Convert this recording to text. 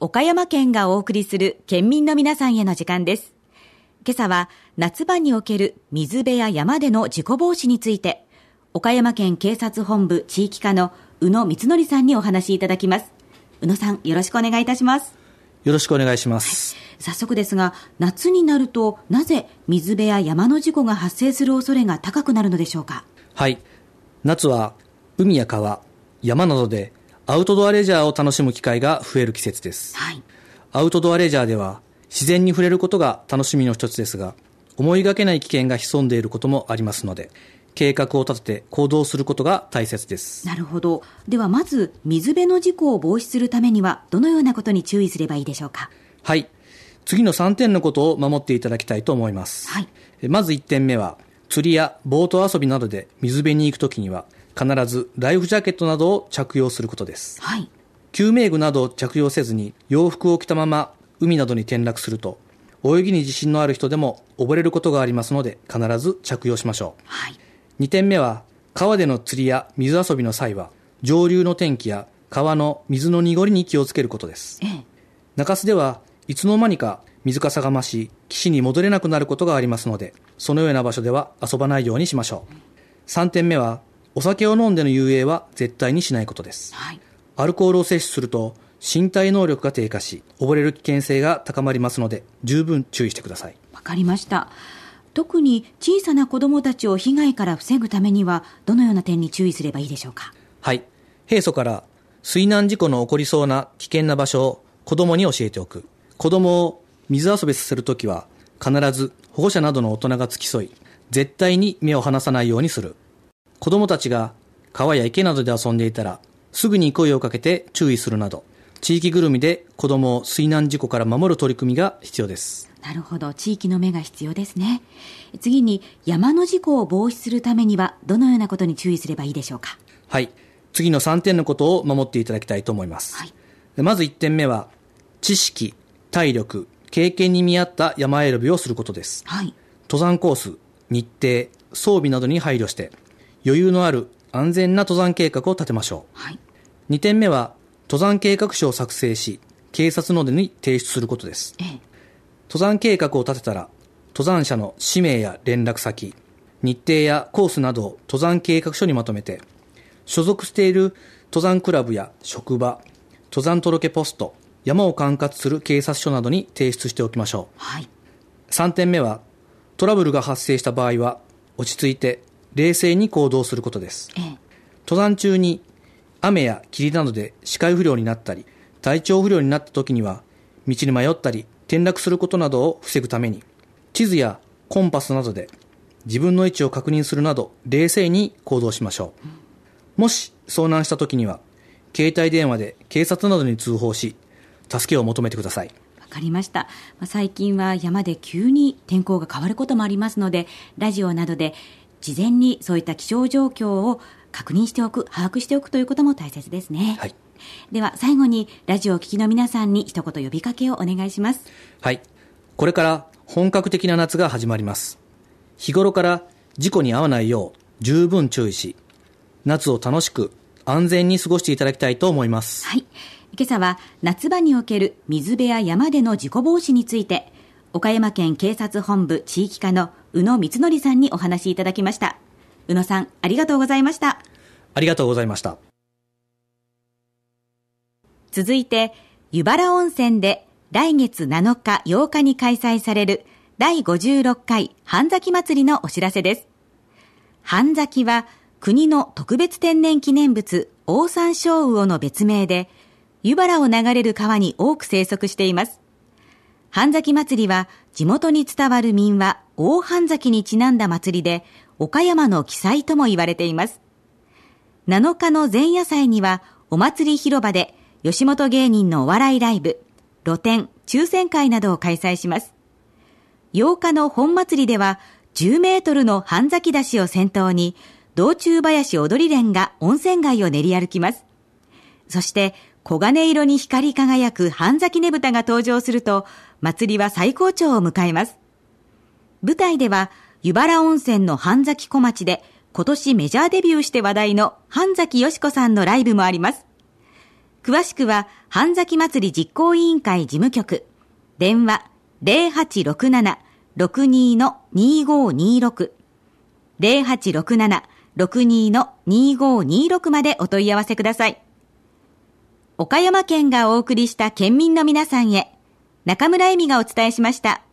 岡山県がお送りする県民の皆さんへの時間です。今朝は夏場における水辺や山での事故防止について、岡山県警察本部地域課の宇野光則さんにお話しいただきます。宇野さん、よろしくお願いいたします。よろしくお願いします。はい、早速ですが、夏になるとなぜ水辺や山の事故が発生する恐れが高くなるのでしょうか。はい。夏は海や川、山などでアウトドアレジャーを楽しむ機会が増える季節です、はい、アウトドアレジャーでは自然に触れることが楽しみの一つですが思いがけない危険が潜んでいることもありますので計画を立てて行動することが大切ですなるほどではまず水辺の事故を防止するためにはどのようなことに注意すればいいでしょうかはい次の3点のことを守っていただきたいと思います、はい、まず1点目は釣りやボート遊びなどで水辺に行くときには必ずライフジャケットなどを着用することです、はい、救命具などを着用せずに洋服を着たまま海などに転落すると泳ぎに自信のある人でも溺れることがありますので必ず着用しましょう、はい、2点目は川での釣りや水遊びの際は上流の天気や川の水の濁りに気をつけることです、ええ、中洲ではいつの間にか水かさが増し岸に戻れなくなることがありますのでそのような場所では遊ばないようにしましょう3点目はお酒を飲んでの遊泳は絶対にしないことです。はい、アルコールを摂取すると、身体能力が低下し、溺れる危険性が高まりますので、十分注意してください。わかりました。特に小さな子供たちを被害から防ぐためには、どのような点に注意すればいいでしょうか。はい。平素から、水難事故の起こりそうな危険な場所を子供に教えておく。子供を水遊びさせるときは、必ず保護者などの大人が付き添い、絶対に目を離さないようにする。子供たちが川や池などで遊んでいたら、すぐに声をかけて注意するなど、地域ぐるみで子供を水難事故から守る取り組みが必要です。なるほど。地域の目が必要ですね。次に、山の事故を防止するためには、どのようなことに注意すればいいでしょうかはい。次の3点のことを守っていただきたいと思います。はい、まず1点目は、知識、体力、経験に見合った山選びをすることです。はい、登山コース、日程、装備などに配慮して、余裕のある安全な登山計画を立てましょう。はい、2点目は、登山計画書を作成し、警察のでに提出することです。ええ、登山計画を立てたら、登山者の氏名や連絡先、日程やコースなどを登山計画書にまとめて、所属している登山クラブや職場、登山届ポスト、山を管轄する警察署などに提出しておきましょう。はい、3点目は、トラブルが発生した場合は、落ち着いて冷静に行動することです、ええ、登山中に雨や霧などで視界不良になったり体調不良になった時には道に迷ったり転落することなどを防ぐために地図やコンパスなどで自分の位置を確認するなど冷静に行動しましょう、もし遭難した時には携帯電話で警察などに通報し助けを求めてくださいわかりました、最近は山で急に天候が変わることもありますのでラジオなどで事前にそういった気象状況を確認しておく、把握しておくということも大切ですね。はい、では最後にラジオを聴きの皆さんに一言呼びかけをお願いします。はい。これから本格的な夏が始まります。日頃から事故に遭わないよう十分注意し、夏を楽しく安全に過ごしていただきたいと思います。はい。今朝は夏場における水辺や山での事故防止について、岡山県警察本部地域課の宇野光則さんにお話いただきました。宇野さん、ありがとうございました。ありがとうございました。続いて、湯原温泉で来月7日8日に開催される第56回半崎祭りのお知らせです。半崎は国の特別天然記念物オオサンショウウオの別名で、湯原を流れる川に多く生息しています。半崎祭りは地元に伝わる民話、大半崎にちなんだ祭りで、岡山の記載とも言われています。7日の前夜祭には、お祭り広場で、吉本芸人のお笑いライブ、露店、抽選会などを開催します。8日の本祭りでは、10メートルの半崎出しを先頭に、道中林踊り連が温泉街を練り歩きます。そして、黄金色に光り輝く半崎ねぶたが登場すると、祭りは最高潮を迎えます。舞台では、湯原温泉の半崎小町で、今年メジャーデビューして話題の半崎よしこさんのライブもあります。詳しくは、半崎祭り実行委員会事務局、電話0867-62-2526、0867-62-2526までお問い合わせください。岡山県がお送りした県民の皆さんへ、中村恵美がお伝えしました。